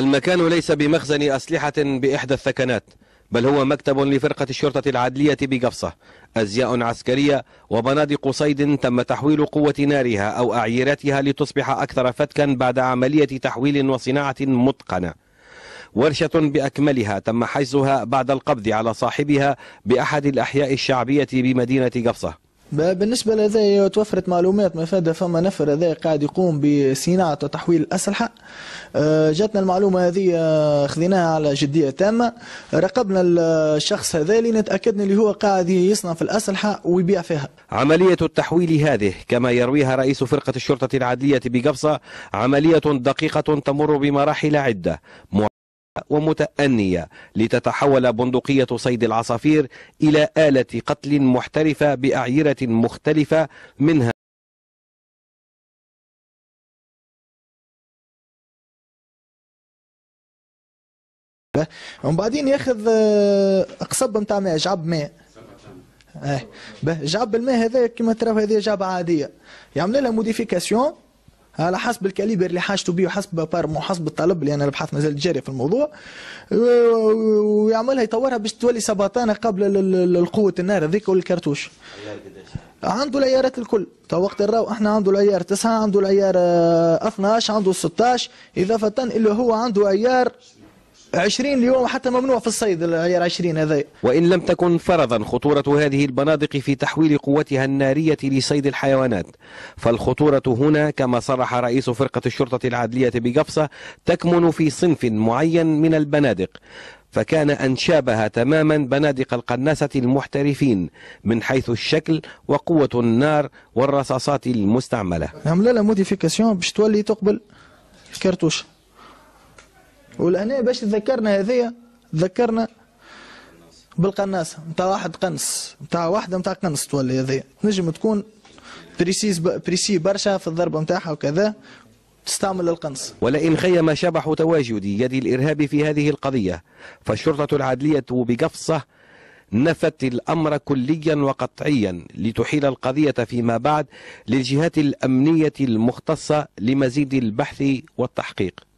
المكان ليس بمخزن أسلحة بإحدى الثكنات بل هو مكتب لفرقة الشرطة العدلية بقفصة أزياء عسكرية وبنادق صيد تم تحويل قوة نارها أو أعيرتها لتصبح أكثر فتكا بعد عملية تحويل وصناعة متقنة ورشة بأكملها تم حجزها بعد القبض على صاحبها بأحد الأحياء الشعبية بمدينة قفصة بالنسبه لهذا توفرت معلومات مفادة فما نفر هذا قاعد يقوم بصناعه وتحويل الاسلحه آه، جاتنا المعلومه هذه آه، خذيناها على جديه تامه رقبنا الشخص هذا لنتاكد اللي هو قاعد يصنع في الاسلحه ويبيع فيها عمليه التحويل هذه كما يرويها رئيس فرقه الشرطه العدليه بقفصه عمليه دقيقه تمر بمراحل عده ومتأنية لتتحول بندقية صيد العصافير إلى آلة قتل محترفة بأعيرة مختلفة منها ومن بعدين ياخذ آه، قصب نتاع ماء جعب ماء إيه. جعب الماء هذا كما تراو هذه جعبه عاديه يعمل لها موديفيكاسيون على حسب الكاليبر اللي حاجته بيه وحسب بارمو وحسب الطلب لان البحث مازالت جاريه في الموضوع ويعملها يطورها باش تولي سبطانه قبل قوه النار هذيك والكرتوش عنده العيارات الكل تو وقت الراو احنا عنده العيار 9 عنده العيار 12 آه، عنده 16 اضافه اللي هو عنده عيار 20 اليوم حتى ممنوع في الصيد العيار 20 هذا وإن لم تكن فرضا خطورة هذه البنادق في تحويل قوتها النارية لصيد الحيوانات فالخطورة هنا كما صرح رئيس فرقة الشرطة العدلية بقفصة تكمن في صنف معين من البنادق فكان أن شابه تماما بنادق القناصة المحترفين من حيث الشكل وقوة النار والرصاصات المستعملة نعم، لها موديفيكاسيون باش تولي تقبل الكرتوش. ولهنا باش تذكرنا هذه تذكرنا بالقناصه نتاع واحد قنص نتاع واحده نتاع قنص تولي هذه نجم تكون بريسيز بريسي برشا في الضربه نتاعها وكذا تستعمل القنص ولئن خيم شبح تواجد يد الإرهاب في هذه القضية فالشرطة العدلية بقفصة نفت الأمر كليا وقطعيا لتحيل القضية فيما بعد للجهات الأمنية المختصة لمزيد البحث والتحقيق